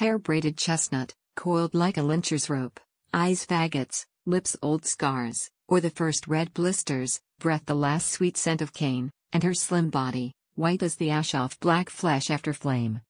hair braided chestnut, coiled like a lyncher's rope, eyes faggots, lips old scars, or the first red blisters, breath the last sweet scent of cane, and her slim body, white as the ash off black flesh after flame,